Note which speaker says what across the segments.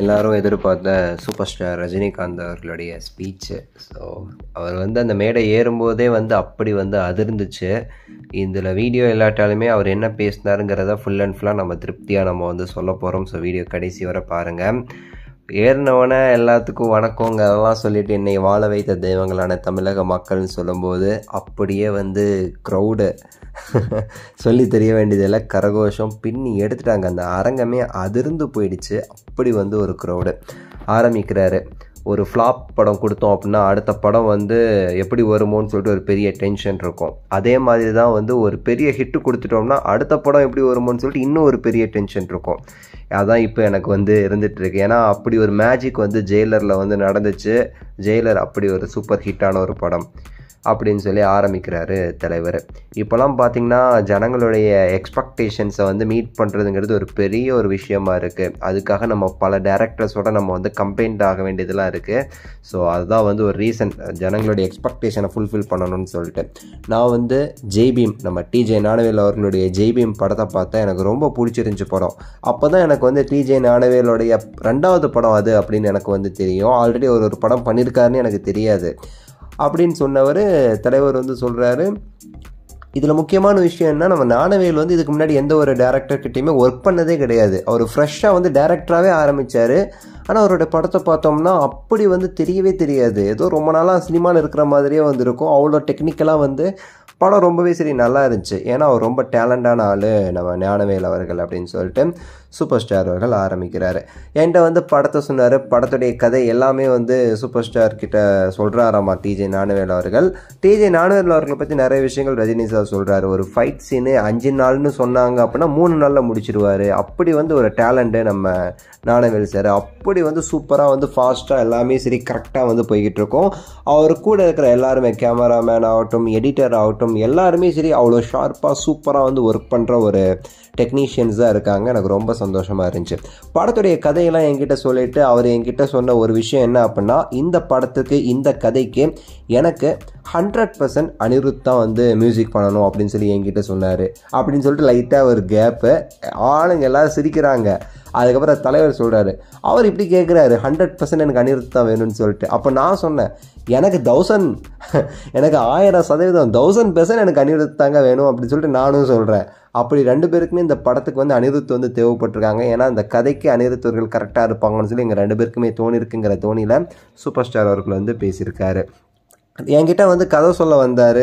Speaker 1: எல்லாரும் எதிர்பார்த்த super star Rajinikanth அவர்களுடைய ஸ்பீச்சு ஸோ அவர் வந்து அந்த மேடை ஏறும்போதே வந்து அப்படி வந்து அதிர்ந்துச்சு இதில் வீடியோ இல்லாட்டாலுமே அவர் என்ன பேசினாருங்கிறத ஃபுல் அண்ட் ஃபுல்லாக நம்ம திருப்தியாக நம்ம வந்து சொல்ல போகிறோம் ஸோ வீடியோ கடைசி வர பாருங்கள் ஏறினவனே எல்லாத்துக்கும் வணக்கங்க எல்லாம் சொல்லிட்டு என்னை வாழ வைத்த தெய்வங்களான தமிழக மக்கள்னு சொல்லும்போது அப்படியே வந்து க்ரௌடு சொல்லி தெரிய வேண்டியதில்லை கரகோஷம் பின்னி எடுத்துட்டாங்க அந்த அரங்கமே அதிர்ந்து போயிடுச்சு அப்படி வந்து ஒரு க்ரௌடு ஆரம்பிக்கிறாரு ஒரு ஃப்ளாப் படம் கொடுத்தோம் அப்படின்னா அடுத்த படம் வந்து எப்படி வருமோன்னு சொல்லிட்டு ஒரு பெரிய டென்ஷன் இருக்கும் அதே மாதிரி தான் வந்து ஒரு பெரிய ஹிட்டு கொடுத்துட்டோம்னா அடுத்த படம் எப்படி வருமோன்னு சொல்லிட்டு இன்னும் ஒரு பெரிய டென்ஷன் இருக்கும் அதான் இப்போ எனக்கு வந்து இருந்துகிட்ருக்கு ஏன்னா அப்படி ஒரு மேஜிக் வந்து ஜெயிலரில் வந்து நடந்துச்சு ஜெயிலர் அப்படி ஒரு சூப்பர் ஹிட்டான ஒரு படம் அப்படின்னு சொல்லி ஆரம்பிக்கிறாரு தலைவர் இப்போலாம் பார்த்திங்கன்னா ஜனங்களுடைய எக்ஸ்பெக்டேஷன்ஸை வந்து மீட் பண்ணுறதுங்கிறது ஒரு பெரிய ஒரு விஷயமா இருக்குது அதுக்காக நம்ம பல டேரக்டர்ஸோட நம்ம வந்து கம்பெயின்ட் ஆக வேண்டியதெல்லாம் இருக்குது ஸோ அதுதான் வந்து ஒரு ரீசன் ஜனங்களுடைய எக்ஸ்பெக்டேஷனை ஃபுல்ஃபில் பண்ணணும்னு சொல்லிட்டு நான் வந்து ஜெய்பீம் நம்ம டிஜே நாணவேல் அவர்களுடைய ஜெய்பீம் படத்தை பார்த்தா எனக்கு ரொம்ப பிடிச்சிருந்துச்சு படம் அப்போ தான் எனக்கு வந்து டிஜே நாணவேலுடைய ரெண்டாவது படம் அது அப்படின்னு எனக்கு வந்து தெரியும் ஆல்ரெடி ஒரு ஒரு படம் பண்ணியிருக்காருன்னு எனக்கு தெரியாது அப்படின்னு சொன்னவர் தலைவர் வந்து சொல்கிறாரு இதில் முக்கியமான விஷயம் என்ன நம்ம ஞானவேல் வந்து இதுக்கு முன்னாடி எந்த ஒரு டேரக்டர்கிட்டையுமே ஒர்க் பண்ணதே கிடையாது அவர் ஃப்ரெஷ்ஷாக வந்து டேரக்டராகவே ஆரம்பித்தார் ஆனால் அவரோட படத்தை பார்த்தோம்னா அப்படி வந்து தெரியவே தெரியாது ஏதோ ரொம்ப நாளாக சினிமாவில் இருக்கிற மாதிரியே வந்திருக்கும் அவ்வளோ டெக்னிக்கலாக வந்து படம் ரொம்பவே சரி நல்லா இருந்துச்சு ஏன்னா அவர் ரொம்ப டேலண்டான ஆள் நம்ம ஞானவேல் அவர்கள் அப்படின்னு சொல்லிட்டு சூப்பர் ஸ்டார் அவர்கள் ஆரம்பிக்கிறார் என்கிட்ட வந்து படத்தை சொன்னார் படத்துடைய கதை எல்லாமே வந்து சூப்பர் ஸ்டார் கிட்ட சொல்கிறாராமா டிஜே நானுவேல் அவர்கள் டிஜே நானுவேல் அவர்களை பற்றி நிறைய விஷயங்கள் ரஜினி சார் சொல்கிறார் ஒரு ஃபைட் சீனு அஞ்சு நாள்னு சொன்னாங்க அப்படின்னா மூணு நாளில் முடிச்சிடுவார் அப்படி வந்து ஒரு டேலண்ட்டு நம்ம நானுவேல் சார் அப்படி வந்து சூப்பராக வந்து ஃபாஸ்ட்டாக எல்லாமே சரி கரெக்டாக வந்து போய்கிட்டு இருக்கோம் அவர் கூட இருக்கிற எல்லாருமே கேமராமேன் ஆகட்டும் எடிட்டர் ஆகட்டும் எல்லாருமே சரி அவ்வளோ ஷார்ப்பாக சூப்பராக வந்து ஒர்க் பண்ணுற ஒரு டெக்னீஷியன்ஸ் தான் இருக்காங்க எனக்கு ரொம்ப சந்தோஷமாக இருந்துச்சு படத்துடைய கதையெல்லாம் என்கிட்ட சொல்லிட்டு அவர் என்கிட்ட சொன்ன ஒரு விஷயம் என்ன அப்படின்னா இந்த படத்துக்கு இந்த கதைக்கு எனக்கு ஹண்ட்ரட் பர்சன்ட் அனிருத் தான் வந்து மியூசிக் பண்ணணும் அப்படின்னு சொல்லி என்கிட்ட சொன்னார் அப்படின்னு சொல்லிட்டு லைட்டாக ஒரு கேப்பு ஆளுங்க எல்லாம் சிரிக்கிறாங்க அதுக்கப்புறம் தலைவர் சொல்கிறாரு அவர் இப்படி கேட்குறாரு ஹண்ட்ரட் பர்சன்ட் எனக்கு அனிருத் தான் வேணும்னு சொல்லிட்டு அப்போ நான் சொன்னேன் எனக்கு தௌசண்ட் எனக்கு ஆயிரம் சதவீதம் தௌசண்ட் பெர்சன்ட் எனக்கு அனிருத் தாங்க வேணும் அப்படின்னு சொல்லிட்டு நானும் சொல்கிறேன் அப்படி ரெண்டு பேருக்குமே இந்த படத்துக்கு வந்து அனிருத்து வந்து தேவைப்பட்டிருக்காங்க ஏன்னா அந்த கதைக்கு அனிருத்தவர்கள் கரெக்டாக இருப்பாங்கன்னு சொல்லி எங்கள் ரெண்டு பேருக்குமே தோணி இருக்குங்கிற தோணியில் சூப்பர் ஸ்டார் அவர்கள் வந்து பேசியிருக்காரு என்கிட்ட வந்து கதை சொல்ல வந்தார்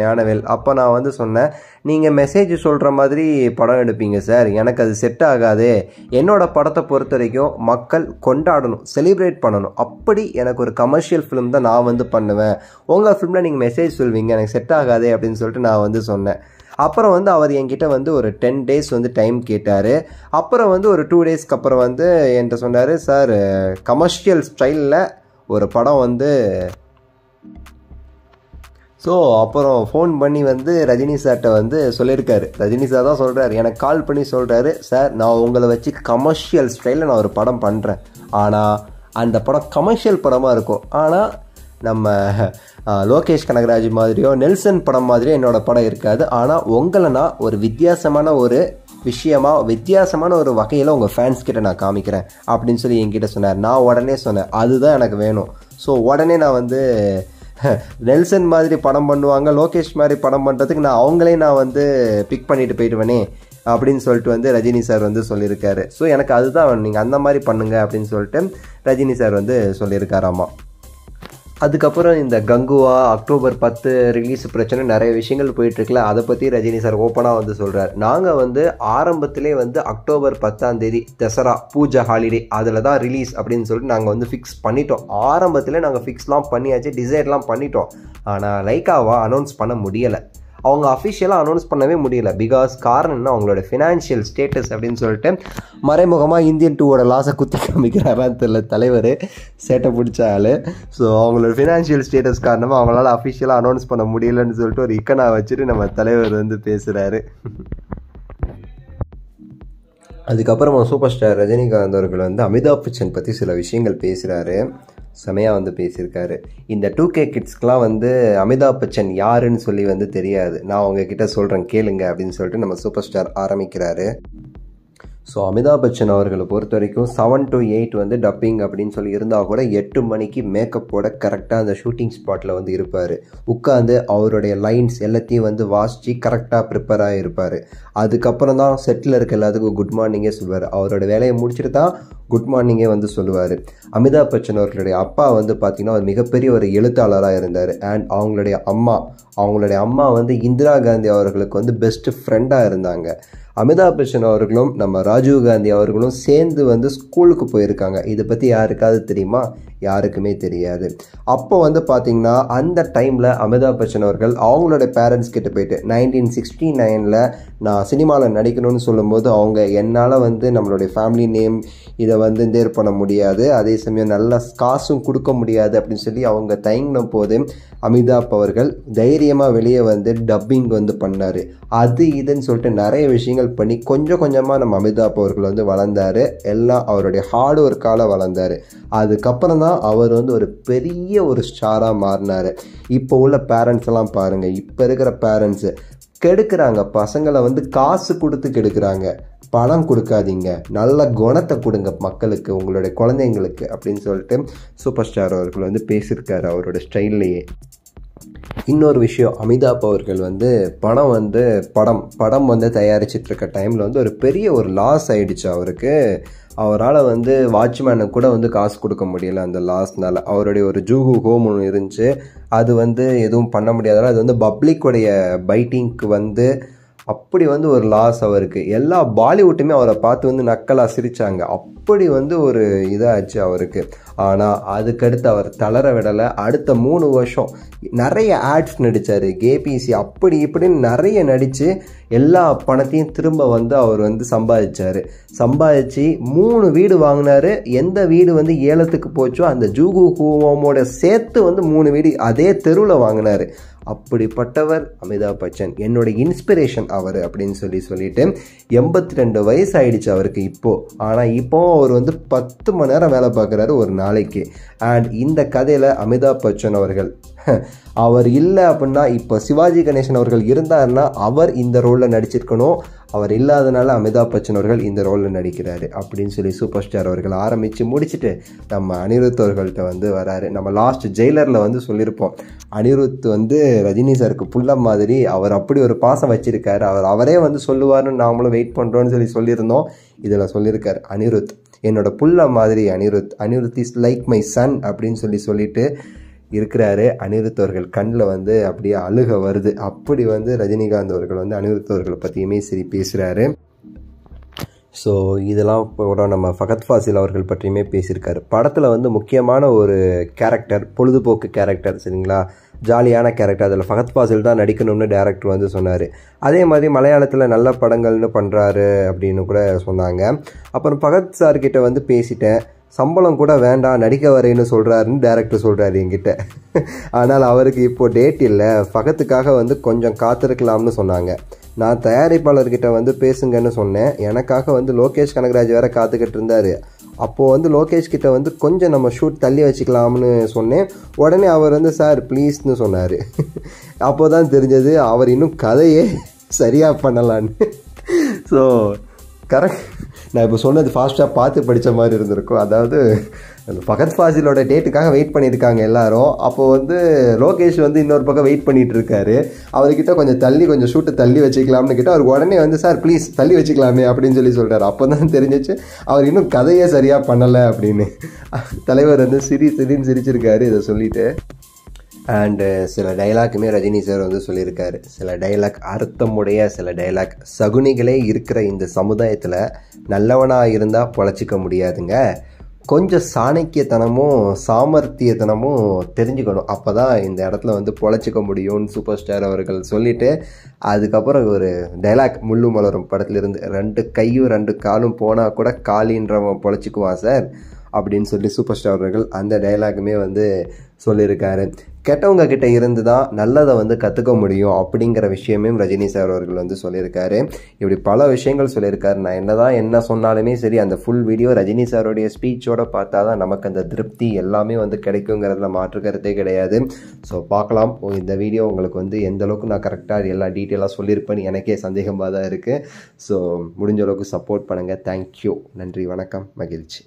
Speaker 1: ஞானவேல் அப்போ நான் வந்து சொன்னேன் நீங்கள் மெசேஜ் சொல்கிற மாதிரி படம் எடுப்பீங்க சார் எனக்கு அது செட் ஆகாது என்னோடய படத்தை பொறுத்த வரைக்கும் மக்கள் கொண்டாடணும் செலிப்ரேட் பண்ணணும் அப்படி எனக்கு ஒரு கமர்ஷியல் ஃபிலிம் தான் நான் வந்து பண்ணுவேன் உங்கள் ஃபிலிமில் நீங்கள் மெசேஜ் சொல்வீங்க எனக்கு செட் ஆகாது அப்படின்னு சொல்லிட்டு நான் வந்து சொன்னேன் அப்புறம் வந்து அவர் என்கிட்ட வந்து ஒரு டென் டேஸ் வந்து டைம் கேட்டார் அப்புறம் வந்து ஒரு டூ டேஸ்க்கு அப்புறம் வந்து என்கிட்ட சொன்னார் சார் கமர்ஷியல் ஸ்டைலில் ஒரு படம் வந்து ஸோ அப்புறம் ஃபோன் பண்ணி வந்து ரஜினி சார்கிட்ட வந்து சொல்லியிருக்காரு ரஜினி சார் தான் சொல்கிறாரு எனக்கு கால் பண்ணி சொல்கிறாரு சார் நான் உங்களை வச்சு கமர்ஷியல் ஸ்டைலில் நான் ஒரு படம் பண்ணுறேன் ஆனால் அந்த படம் கமர்ஷியல் படமாக இருக்கும் ஆனால் நம்ம லோகேஷ் கனகராஜ் மாதிரியோ நெல்சன் படம் மாதிரியோ என்னோடய படம் இருக்காது ஆனால் உங்களை நான் ஒரு வித்தியாசமான ஒரு விஷயமாக வித்தியாசமான ஒரு வகையில் உங்கள் ஃபேன்ஸ் கிட்ட நான் காமிக்கிறேன் அப்படின்னு சொல்லி என்கிட்ட சொன்னார் நான் உடனே சொன்னேன் அதுதான் எனக்கு வேணும் ஸோ உடனே நான் வந்து நெல்சன் மாதிரி படம் பண்ணுவாங்க லோகேஷ் மாதிரி படம் பண்ணுறதுக்கு நான் அவங்களே நான் வந்து பிக் பண்ணிட்டு போயிடுவேனே அப்படின்னு சொல்லிட்டு வந்து ரஜினி சார் வந்து சொல்லியிருக்காரு ஸோ எனக்கு அதுதான் நீங்கள் அந்த மாதிரி பண்ணுங்க அப்படின்னு சொல்லிட்டு ரஜினி சார் வந்து சொல்லியிருக்காராமா அதுக்கப்புறம் இந்த கங்குவா அக்டோபர் பத்து ரிலீஸ் பிரச்சனை நிறைய விஷயங்கள் போயிட்டுருக்குல்ல அதை பற்றி ரஜினி சார் ஓப்பனாக வந்து சொல்கிறார் நாங்கள் வந்து ஆரம்பத்திலே வந்து அக்டோபர் பத்தாம் தேதி தசரா பூஜா ஹாலிடே அதில் தான் ரிலீஸ் அப்படின்னு சொல்லிட்டு நாங்கள் வந்து ஃபிக்ஸ் பண்ணிட்டோம் ஆரம்பத்தில் நாங்கள் ஃபிக்ஸ்லாம் பண்ணியாச்சு டிசைட்லாம் பண்ணிட்டோம் ஆனால் லைக்காவா அனௌன்ஸ் பண்ண முடியலை அவங்க அஃபிஷியலாக அனௌன்ஸ் பண்ணவே முடியல பிகாஸ் காரணம் என்ன அவங்களோட ஃபினான்ஷியல் ஸ்டேட்டஸ் அப்படின்னு சொல்லிட்டு மறைமுகமாக இந்தியன் டூவோட லாஸை குத்தி காமிக்கிறாரா தெரியல தலைவர் சேட்டை பிடிச்ச ஸோ அவங்களோட ஃபினான்ஷியல் ஸ்டேட்டஸ் காரணமாக அவங்களால அஃபிஷியலாக அனௌன்ஸ் பண்ண முடியலன்னு சொல்லிட்டு ஒரு இக்கனா வச்சுட்டு நம்ம தலைவர் வந்து பேசுகிறாரு அதுக்கப்புறமா சூப்பர் ஸ்டார் ரஜினிகாந்த் அவர்கள் வந்து அமிதாப் பச்சன் பற்றி சில விஷயங்கள் பேசுகிறாரு செமையா வந்து பேசியிருக்காரு இந்த டூ கே கிட்ஸ்க்கெலாம் வந்து அமிதாப் பச்சன் யாருன்னு சொல்லி வந்து தெரியாது நான் உங்ககிட்ட சொல்கிறேன் கேளுங்க அப்படின்னு சொல்லிட்டு நம்ம சூப்பர் ஸ்டார் ஆரம்பிக்கிறாரு ஸோ அமிதாப் பச்சன் அவர்களை பொறுத்த வரைக்கும் செவன் டு எயிட் வந்து டப்பிங் அப்படின்னு சொல்லி இருந்தால் கூட எட்டு மணிக்கு மேக்கப்போட கரெக்டாக அந்த ஷூட்டிங் ஸ்பாட்டில் வந்து இருப்பார் உட்காந்து அவருடைய லைன்ஸ் எல்லாத்தையும் வந்து வாசித்து கரெக்டாக ப்ரிப்பேர் இருப்பார் அதுக்கப்புறம் தான் செட்டில் இருக்க எல்லாத்துக்கும் குட் மார்னிங்கே சொல்வார் அவரோட வேலையை முடிச்சுட்டு தான் குட் மார்னிங்கே வந்து சொல்லுவார் அமிதாப் பச்சன் அவர்களுடைய அப்பா வந்து பார்த்திங்கன்னா ஒரு மிகப்பெரிய ஒரு எழுத்தாளராக இருந்தார் அண்ட் அவங்களுடைய அம்மா அவங்களுடைய அம்மா வந்து இந்திரா காந்தி அவர்களுக்கு வந்து பெஸ்ட்டு ஃப்ரெண்டாக இருந்தாங்க அமிதாப் பச்சன் அவர்களும் நம்ம ராஜீவ் காந்தி அவர்களும் சேர்ந்து வந்து ஸ்கூலுக்கு போயிருக்காங்க இதை பற்றி யாருக்காவது தெரியுமா யாருக்குமே தெரியாது அப்போ வந்து பார்த்தீங்கன்னா அந்த டைமில் அமிதாப் பச்சன் அவர்கள் அவங்களோட பேரண்ட்ஸ் கிட்ட போயிட்டு நைன்டீன் சிக்ஸ்டி நைனில் நான் சினிமாவில் நடிக்கணும்னு சொல்லும்போது அவங்க என்னால் வந்து நம்மளுடைய ஃபேமிலி நேம் இதை வந்து தேர் பண்ண முடியாது அதே சமயம் நல்ல காசும் கொடுக்க முடியாது அப்படின்னு சொல்லி அவங்க தயங்கின போது அமிதாப் அவர்கள் தைரியமாக வெளியே வந்து டப்பிங் வந்து பண்ணார் அது இதுன்னு சொல்லிட்டு நிறைய விஷயங்கள் பண்ணி கொஞ்சம் கொஞ்சமாக நம்ம அமிதாப் அவர்கள் வந்து வளர்ந்தார் எல்லாம் அவருடைய ஹார்ட் ஒர்க்கால் வளர்ந்தார் அதுக்கப்புறம் தான் அவர் வந்து ஒரு பெரிய ஒரு ஸ்டாராக மாறினார் இப்போ உள்ள பேரண்ட்ஸ் எல்லாம் பாருங்கள் இப்போ இருக்கிற பேரண்ட்ஸு கெடுக்கிறாங்க பசங்களை வந்து காசு கொடுத்து கெடுக்கிறாங்க பணம் கொடுக்காதீங்க நல்ல குணத்தை கொடுங்க மக்களுக்கு உங்களுடைய குழந்தைங்களுக்கு அப்படின்னு சொல்லிட்டு சூப்பர் ஸ்டார் அவர்கள் வந்து பேசியிருக்காரு அவரோட ஸ்டைல்லையே இன்னொரு விஷயம் அமிதாப் அவர்கள் வந்து படம் வந்து படம் படம் வந்து தயாரிச்சிட்டு இருக்க டைமில் வந்து ஒரு பெரிய ஒரு லாஸ் ஆயிடுச்சு அவருக்கு அவரால் வந்து வாட்ச்மேனுக்கு கூட வந்து காசு கொடுக்க முடியல அந்த லாஸ்னால் அவருடைய ஒரு ஜூகு ஹோம் ஒன்று இருந்துச்சு அது வந்து எதுவும் பண்ண முடியாதால அது வந்து பப்ளிக்குடைய பைட்டிங்க்கு வந்து அப்படி வந்து ஒரு லாஸ் அவருக்கு எல்லா பாலிவுட்டுமே அவரை பார்த்து வந்து நக்கலாக சிரித்தாங்க அப்படி வந்து ஒரு இதாச்சு அவருக்கு ஆனால் அதுக்கடுத்து அவர் தளர விடலை அடுத்த மூணு வருஷம் நிறைய ஆட்ஸ் நடித்தார் கேபிசி அப்படி இப்படின்னு நிறைய நடித்து எல்லா பணத்தையும் திரும்ப வந்து அவர் வந்து சம்பாதிச்சார் சம்பாதிச்சு மூணு வீடு வாங்கினார் எந்த வீடு வந்து ஏலத்துக்கு போச்சோ அந்த ஜூகு ஹூமோட சேர்த்து வந்து மூணு வீடு அதே தெருவில் வாங்கினார் அப்படிப்பட்டவர் அமிதாப் பச்சன் என்னோட இன்ஸ்பிரேஷன் அவர் அப்படின்னு சொல்லி சொல்லிட்டு எண்பத்தி ரெண்டு வயசு ஆயிடுச்சு அவருக்கு இப்போது ஆனால் இப்போ அவர் வந்து பத்து மணி நேரம் வேலை பார்க்குறாரு ஒரு நாள் நாளைக்கு அண்ட் இந்த கதையில் அமிதாப் பச்சன் அவர்கள் அவர் இல்லை அப்படின்னா இப்போ சிவாஜி கணேசன் அவர்கள் இருந்தார்னா அவர் இந்த ரோலில் நடிச்சிருக்கணும் அவர் இல்லாதனால அமிதாப் பச்சன் அவர்கள் இந்த ரோலில் நடிக்கிறாரு அப்படின்னு சொல்லி சூப்பர் ஸ்டார் அவர்கள் ஆரம்பித்து முடிச்சுட்டு நம்ம அனிருத் அவர்கள்ட்ட வந்து வராரு நம்ம லாஸ்ட் ஜெயிலரில் வந்து சொல்லியிருப்போம் அனிருத் வந்து ரஜினி சாருக்கு புள்ள மாதிரி அவர் அப்படி ஒரு பாசம் வச்சுருக்காரு அவர் அவரே வந்து சொல்லுவார்னு நாமளும் வெயிட் பண்ணுறோன்னு சொல்லி சொல்லியிருந்தோம் இதில் சொல்லியிருக்கார் அனிருத் என்னோட புள்ள மாதிரி Anirudh Anirudh is like my son அப்படின்னு சொல்லி சொல்லிட்டு இருக்கிறாரு அனிருத் அவர்கள் கண்ணில் வந்து அப்படியே அழுக வருது அப்படி வந்து ரஜினிகாந்த் அவர்கள் வந்து அனிருத் அவர்களை பற்றியுமே சரி பேசுகிறாரு ஸோ இதெல்லாம் கூட நம்ம ஃபகத் ஃபாசில் அவர்கள் பற்றியுமே பேசியிருக்காரு படத்தில் வந்து முக்கியமான ஒரு கேரக்டர் பொழுதுபோக்கு கேரக்டர் சரிங்களா ஜாலியான கேரக்டர் அதில் ஃபகத் ஃபாசில் தான் நடிக்கணும்னு டேரக்டர் வந்து சொன்னார் அதே மாதிரி மலையாளத்தில் நல்ல படங்கள்னு பண்ணுறாரு அப்படின்னு கூட சொன்னாங்க அப்புறம் ஃபகத் சார்கிட்ட வந்து பேசிட்டேன் சம்பளம் கூட வேண்டாம் நடிக்க வரேன்னு சொல்கிறாருன்னு டேரக்டர் சொல்கிறாரு என்கிட்ட ஆனால் அவருக்கு இப்போது டேட் இல்லை ஃபகத்துக்காக வந்து கொஞ்சம் காத்திருக்கலாம்னு சொன்னாங்க நான் தயாரிப்பாளர்கிட்ட வந்து பேசுங்கன்னு சொன்னேன் எனக்காக வந்து லோகேஷ் கனகராஜ் வேற காத்துக்கிட்டு இருந்தார் அப்போது வந்து லோகேஷ் கிட்ட வந்து கொஞ்சம் நம்ம ஷூட் தள்ளி வச்சுக்கலாம்னு சொன்னேன் உடனே அவர் வந்து சார் ப்ளீஸ்னு சொன்னார் அப்போ தான் தெரிஞ்சது அவர் இன்னும் கதையே சரியாக பண்ணலான்னு ஸோ கரெக்ட் நான் இப்போ சொன்னது ஃபாஸ்ட்டாக பார்த்து படித்த மாதிரி இருந்திருக்கும் அதாவது ஃபகத் ஃபாசிலோட டேட்டுக்காக வெயிட் பண்ணியிருக்காங்க எல்லாரும் அப்போது வந்து லோகேஷ் வந்து இன்னொரு பக்கம் வெயிட் பண்ணிட்டு இருக்காரு அவர்கிட்ட கொஞ்சம் தள்ளி கொஞ்சம் ஷூட்டை தள்ளி வச்சுக்கலாம்னு கேட்டால் அவர் உடனே வந்து சார் ப்ளீஸ் தள்ளி வச்சுக்கலாமே அப்படின்னு சொல்லி சொல்கிறார் அப்போ தான் தெரிஞ்சிச்சு அவர் இன்னும் கதையே சரியாக பண்ணலை அப்படின்னு தலைவர் வந்து சிரி சிரின்னு சிரிச்சிருக்காரு இதை சொல்லிட்டு அண்டு சில டைலாக்குமே ரஜினி சார் வந்து சொல்லியிருக்காரு சில டைலாக் அர்த்தமுடைய சில டைலாக் சகுனிகளே இருக்கிற இந்த சமுதாயத்தில் நல்லவனாக இருந்தால் பொழைச்சிக்க முடியாதுங்க கொஞ்சம் சாணக்கியத்தனமும் சாமர்த்தியத்தனமும் தெரிஞ்சுக்கணும் அப்போ தான் இந்த இடத்துல வந்து பொழைச்சிக்க முடியும்னு சூப்பர் ஸ்டார் அவர்கள் சொல்லிவிட்டு அதுக்கப்புறம் ஒரு டைலாக் முள்ளு மலரும் படத்துலேருந்து ரெண்டு கையும் ரெண்டு காலும் போனால் கூட காலின்றவன் பொழைச்சிக்குவான் சார் அப்படின்னு சொல்லி சூப்பர் ஸ்டார் அவர்கள் அந்த டைலாக்குமே வந்து சொல்லியிருக்காரு கெட்டவங்க கிட்ட இருந்து தான் நல்லதை வந்து கற்றுக்க முடியும் அப்படிங்கிற விஷயமே ரஜினி சார் அவர்கள் வந்து சொல்லியிருக்காரு இப்படி பல விஷயங்கள் சொல்லியிருக்காரு நான் என்ன தான் என்ன சொன்னாலுமே சரி அந்த ஃபுல் வீடியோ ரஜினி சாரோடைய ஸ்பீச்சோட பார்த்தா தான் நமக்கு அந்த திருப்தி எல்லாமே வந்து கிடைக்குங்கிறதுல மாற்றுக்கிறதே கிடையாது ஸோ பார்க்கலாம் இந்த வீடியோ உங்களுக்கு வந்து எந்த அளவுக்கு நான் கரெக்டாக எல்லா டீட்டெயிலாக சொல்லியிருப்பேன்னு எனக்கே சந்தேகமாக தான் இருக்குது ஸோ முடிஞ்ச அளவுக்கு சப்போர்ட் பண்ணுங்கள் தேங்க்யூ நன்றி வணக்கம் மகிழ்ச்சி